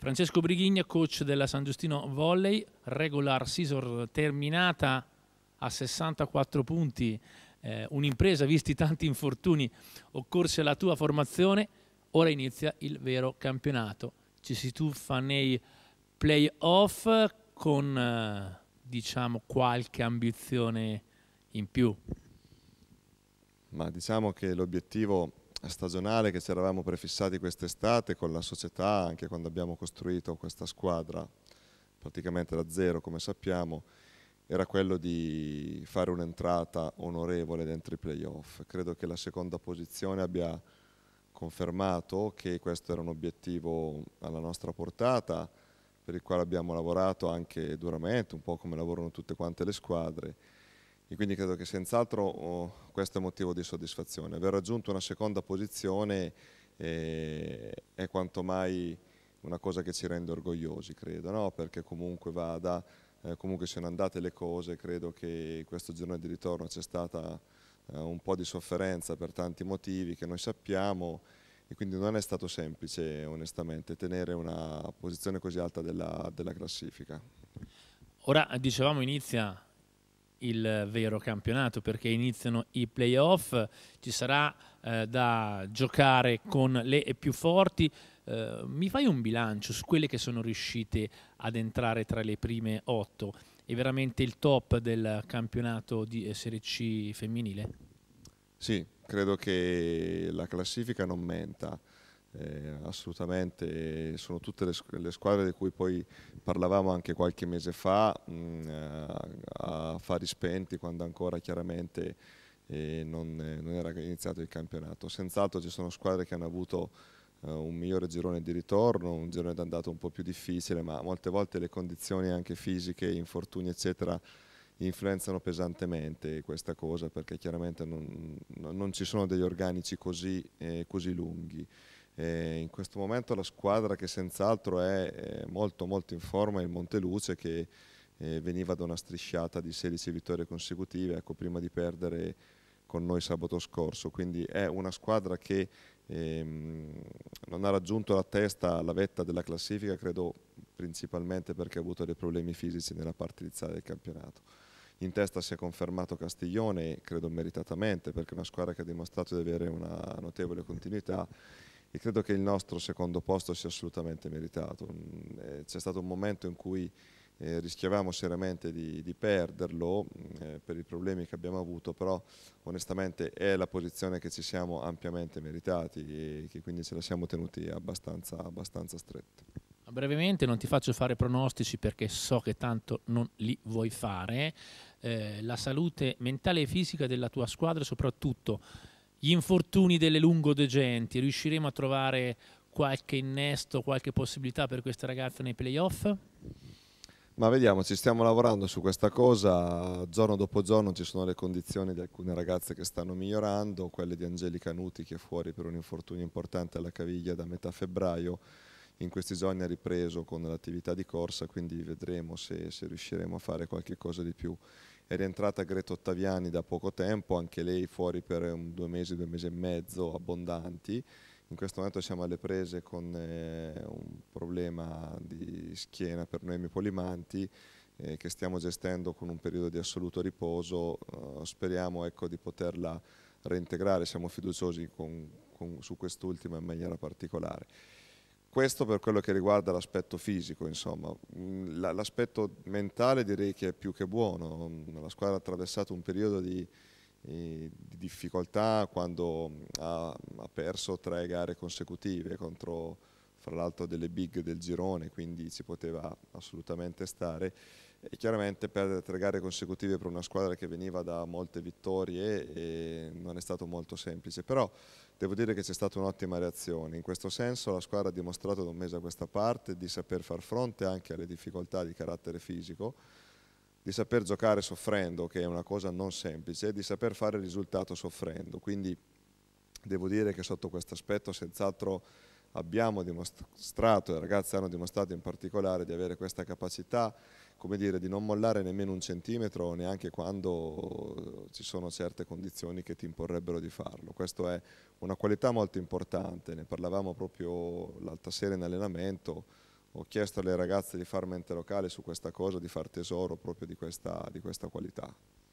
Francesco Brighigna, coach della San Giustino Volley, regular season terminata a 64 punti, eh, un'impresa visti tanti infortuni occorsi alla tua formazione, ora inizia il vero campionato. Ci si tuffa nei playoff con eh, diciamo qualche ambizione in più. Ma diciamo che l'obiettivo stagionale che ci eravamo prefissati quest'estate con la società, anche quando abbiamo costruito questa squadra, praticamente da zero come sappiamo, era quello di fare un'entrata onorevole dentro i playoff. Credo che la seconda posizione abbia confermato che questo era un obiettivo alla nostra portata, per il quale abbiamo lavorato anche duramente, un po' come lavorano tutte quante le squadre e quindi credo che senz'altro oh, questo è motivo di soddisfazione. Aver raggiunto una seconda posizione eh, è quanto mai una cosa che ci rende orgogliosi, credo, no? perché comunque vada, eh, comunque siano andate le cose, credo che questo giorno di ritorno c'è stata eh, un po' di sofferenza per tanti motivi che noi sappiamo e quindi non è stato semplice onestamente tenere una posizione così alta della, della classifica. Ora dicevamo inizia il vero campionato perché iniziano i playoff, ci sarà eh, da giocare con le più forti. Eh, mi fai un bilancio su quelle che sono riuscite ad entrare tra le prime otto? È veramente il top del campionato di eh, Serie C femminile? Sì, credo che la classifica non menta eh, assolutamente, sono tutte le, le, squadre di cui poi parlavamo anche qualche mese fa, mh, mm, a, a fari spenti quando ancora chiaramente eh, non, non, era iniziato il campionato. Senz'altro ci sono squadre che hanno avuto eh, un migliore girone di ritorno, un girone d'andata un po' più difficile, ma molte volte le condizioni anche fisiche, infortuni eccetera, influenzano pesantemente questa cosa perché chiaramente non, non ci sono degli organici così, eh, così lunghi. Eh, in questo momento la squadra che senz'altro è molto molto in forma è il Monteluce che eh, veniva da una strisciata di 16 vittorie consecutive, ecco, prima di perdere con noi sabato scorso, quindi è una squadra che ehm, non ha raggiunto la testa la vetta della classifica, credo principalmente perché ha avuto dei problemi fisici nella parte iniziale del campionato. In testa si è confermato Castiglione, credo meritatamente, perché è una squadra che ha dimostrato di avere una notevole continuità e credo che il nostro secondo posto sia assolutamente meritato. Mm, eh, c'è stato un momento in cui eh, rischiavamo seriamente di, di perderlo mm, eh, per i problemi che abbiamo avuto, però onestamente è la posizione che ci siamo ampiamente meritati e che quindi ce la siamo tenuti abbastanza, abbastanza stretta. Brevemente non ti faccio fare pronostici perché so che tanto non li vuoi fare. Eh, la salute mentale e fisica della tua squadra, soprattutto gli infortuni delle lungodegenti, riusciremo a trovare qualche innesto, qualche possibilità per queste ragazze nei playoff? Ma vediamo, ci stiamo lavorando su questa cosa, giorno dopo giorno ci sono le condizioni di alcune ragazze che stanno migliorando, quelle di Angelica Nuti che è fuori per un infortunio importante alla caviglia da metà febbraio, in questi giorni ha ripreso con l'attività di corsa, quindi vedremo se, se riusciremo a fare qualche cosa di più è rientrata Greta Ottaviani da poco tempo, anche lei fuori per due mesi, due mesi e mezzo abbondanti. In questo momento siamo alle prese con eh, un problema di schiena per Noemi Polimanti eh, che stiamo gestendo con un periodo di assoluto riposo. Eh, speriamo ecco, di poterla reintegrare, siamo fiduciosi con, con, su quest'ultima in maniera particolare. Questo per quello che riguarda l'aspetto fisico, insomma. Mm, l'aspetto mentale direi che è più che buono. Mm, la squadra ha attraversato un periodo di, eh, di difficoltà quando mm, ha, ha, perso tre gare consecutive contro, fra l'altro, delle big del girone, quindi ci poteva assolutamente stare e chiaramente perdere tre gare consecutive per una squadra che veniva da molte vittorie non è stato molto semplice, però devo dire che c'è stata un'ottima reazione, in questo senso la squadra ha dimostrato da un mese a questa parte di saper far fronte anche alle difficoltà di carattere fisico, di saper giocare soffrendo, che è una cosa non semplice, e di saper fare il risultato soffrendo, quindi devo dire che sotto questo aspetto senz'altro abbiamo dimostrato, e i ragazzi hanno dimostrato in particolare di avere questa capacità come dire, di non mollare nemmeno un centimetro, neanche quando eh, ci sono certe condizioni che ti imporrebbero di farlo. Questa è una qualità molto importante, ne parlavamo proprio l'altra sera in allenamento, ho chiesto alle ragazze di far mente locale su questa cosa, di far tesoro proprio di questa, di questa qualità.